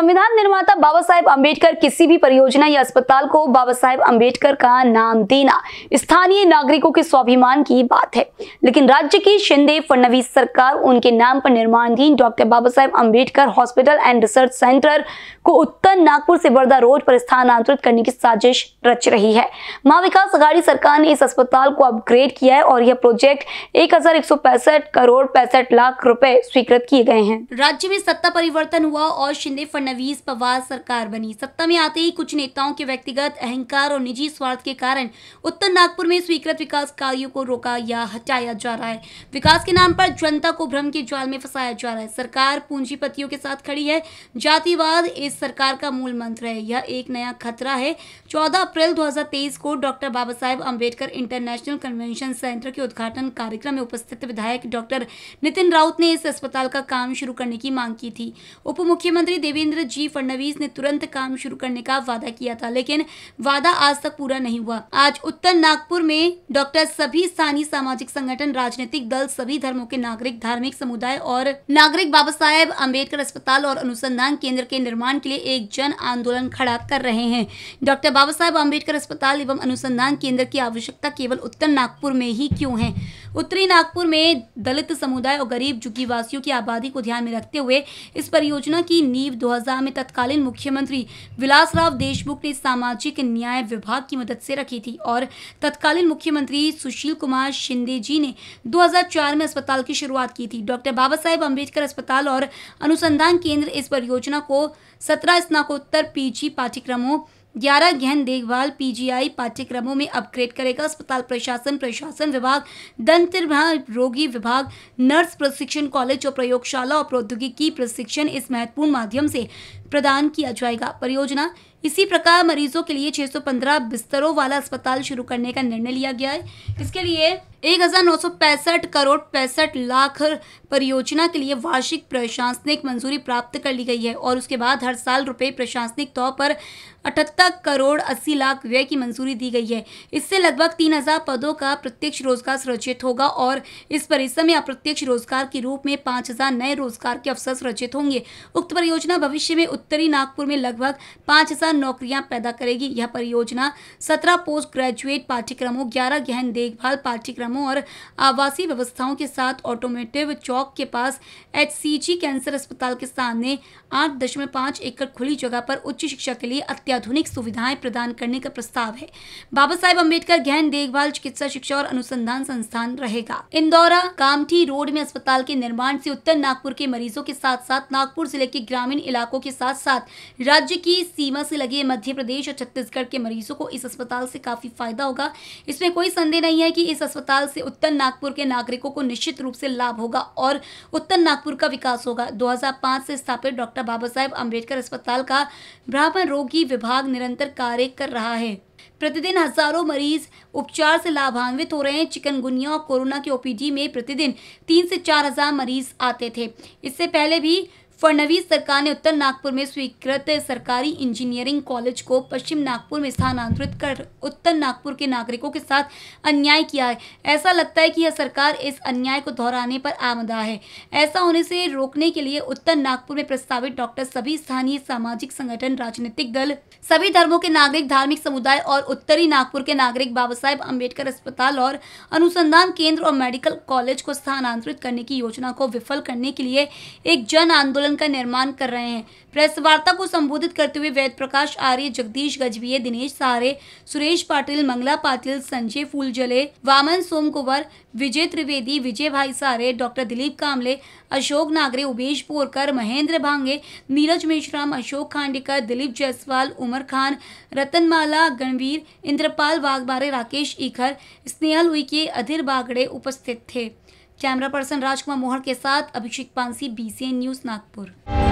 संविधान निर्माता बाबा साहेब अम्बेडकर किसी भी परियोजना या अस्पताल को बाबा साहेब अम्बेडकर का नाम देना स्थानीय नागरिकों के स्वाभिमान की बात है लेकिन राज्य की शिंदे फडनवीस सरकार उनके नाम पर निर्माणधीन doctor Baba Saheb Ambedkar hospital and research centre को उत्तर नागपुर से वर्धा रोड पर स्थानांतरित करने की साजिश रच रही है महाविकास अघाड़ी सरकार ने इस अस्पताल को अपग्रेड किया है और यह प्रोजेक्ट एक करोड़ पैंसठ लाख रुपए स्वीकृत किए गए हैं राज्य में सत्ता परिवर्तन हुआ और शिंदे फडणवीस पवार सरकार बनी सत्ता में आते ही कुछ नेताओं के व्यक्तिगत अहंकार और निजी स्वार्थ के कारण उत्तर नागपुर में स्वीकृत विकास कार्यो को रोका या हटाया जा रहा है विकास के नाम पर जनता को भ्रम के जाल में फंसाया जा रहा है सरकार पूंजीपतियों के साथ खड़ी है जातिवाद इस सरकार का मूल मंत्र है यह एक नया खतरा है चौदह अप्रैल दो को doctor Baba Saheb Ambedkar international convention centre के उद्घाटन कार्यक्रम में उपस्थित विधायक डॉक्टर नितिन राउत ने इस अस्पताल का काम शुरू करने की मांग की थी उप मुख्यमंत्री देवेंद्र जी फडनवीस ने तुरंत काम शुरू करने का वादा किया था लेकिन वादा आज तक पूरा नहीं हुआ आज उत्तर नागपुर में डॉक्टर सभी स्थानीय सामाजिक संगठन राजनीतिक दल सभी धर्मों के नागरिक धार्मिक समुदाय और नागरिक बाबा साहेब अम्बेडकर अस्पताल और अनुसंधान केंद्र के निर्माण के लिए एक जन आंदोलन खड़ा कर रहे हैं डॉक्टर बाबा साहेब अम्बेडकर अस्पताल एवं अनुसंधान केंद्र की आवश्यकता केवल उत्तर नागपुर में ही क्यों है उत्तरी नागपुर में दलित समुदाय और गरीब झुग्गी वासियों की आबादी को ध्यान में रखते हुए इस परियोजना की नींव 2000 में तत्कालीन मुख्यमंत्री विलासराव देशमुख ने सामाजिक न्याय विभाग की मदद से रखी थी और तत्कालीन मुख्यमंत्री सुशील कुमार शिंदे जी ने दो में अस्पताल की शुरुआत की थी डॉक्टर बाबा साहेब अम्बेडकर अस्पताल और अनुसंधान केंद्र इस परियोजना को सत्रह स्नाकोत्तर पीजी पाठ्यक्रमों ग्यारह गहन देखभाल पीजीआई पाठ्यक्रमों में अपग्रेड करेगा अस्पताल प्रशासन प्रशासन विभाग दंत रोगी विभाग नर्स प्रशिक्षण कॉलेज और प्रयोगशाला और प्रौद्योगिकी प्रशिक्षण इस महत्वपूर्ण माध्यम से प्रदान किया जाएगा परियोजना इसी प्रकार मरीजों के लिए 615 बिस्तरों वाला अस्पताल शुरू करने का निर्णय लिया गया है इसके लिए एक करोड़ पैंसठ लाख परियोजना के लिए वार्षिक प्रशासनिक मंजूरी प्राप्त कर ली गई है और उसके बाद हर साल रुपए प्रशासनिक तौर पर अठहत्तर करोड़ अस्सी लाख व्यय की मंजूरी दी गई है इससे लगभग तीन हजार पदों का प्रत्यक्ष रोजगार सुरक्षित होगा और इस परिसर में अप्रत्यक्ष रोजगार के रूप में पाँच हजार नए रोजगार के अवसर सुरक्षित होंगे उक्त परियोजना भविष्य में उत्तरी नागपुर में लगभग पाँच हजार ज्यादा नौकरियां पैदा करेगी यह परियोजना सत्रह पोस्ट ग्रेजुएट पाठ्यक्रमों ग्यारह गहन देखभाल पाठ्यक्रमों और आवासीय व्यवस्थाओं के साथ ऑटोमेटिव चौक के पास एच कैंसर अस्पताल के सामने आठ दशमलव पांच एकड़ खुली जगह पर उच्च शिक्षा के लिए अत्याधुनिक सुविधाएं प्रदान करने का प्रस्ताव है बाबा साहेब अम्बेडकर गहन देखभाल चिकित्सा शिक्षा और अनुसंधान संस्थान रहेगा इंदौरा कामठी रोड में अस्पताल के निर्माण से उत्तर नागपुर के मरीजों के साथ साथ नागपुर जिले के ग्रामीण इलाकों के साथ साथ राज्य की सीमा से लगे मध्य प्रदेश और छत्तीसगढ़ के मरीजों को इस अस्पताल से काफ़ी फायदा होगा इसमें कोई संदेह नहीं है कि इस अस्पताल से उत्तर नागपुर के नागरिकों को निश्चित रूप से लाभ होगा और उत्तर नागपुर का विकास होगा दो से स्थापित डॉक्टर बाबा साहेब अम्बेडकर अस्पताल का ब्राह्मण रोगी विभाग निरंतर कार्य कर रहा है प्रतिदिन हजारों मरीज उपचार से लाभान्वित हो रहे हैं चिकनगुनिया और कोरोना के ओपीडी में प्रतिदिन तीन से चार हजार मरीज आते थे इससे पहले भी फडणवीस सरकार ने उत्तर नागपुर में स्वीकृत सरकारी इंजीनियरिंग कॉलेज को पश्चिम नागपुर में स्थानांतरित कर उत्तर नागपुर के नागरिकों के साथ अन्याय किया है ऐसा लगता है कि यह सरकार इस अन्याय को दोहराने पर आमदा है ऐसा होने से रोकने के लिए उत्तर नागपुर में प्रस्तावित डॉक्टर सभी स्थानीय सामाजिक संगठन राजनीतिक दल सभी धर्मों के नागरिक धार्मिक समुदाय और उत्तरी नागपुर के नागरिक बाबा साहेब अम्बेडकर अस्पताल और अनुसंधान केंद्र और मेडिकल कॉलेज को स्थानांतरित करने की योजना को विफल करने के लिए एक जन आंदोलन वातावरण का निर्माण कर रहे हैं प्रेस वार्ता को संबोधित करते हुए वेद प्रकाश आर्य जगदीश गजबीय दिनेश सहारे सुरेश पाटिल मंगला पाटिल संजय फूलजले वामन सोम कुंवर विजय त्रिवेदी विजय भाई सारे डॉक्टर दिलीप कामले अशोक नागरे उमेश पोरकर महेंद्र भांगे नीरज मेश्राम अशोक खांडेकर दिलीप जायसवाल उमर खान रतनमाला गणवीर इंद्रपाल वाघबारे राकेश इखर स्नेहल उइके अधीर बागड़े उपस्थित थे कैमरा पर्सन राजकुमार मोहर के साथ अभिषेक पांसी बीसीएन न्यूज नागपुर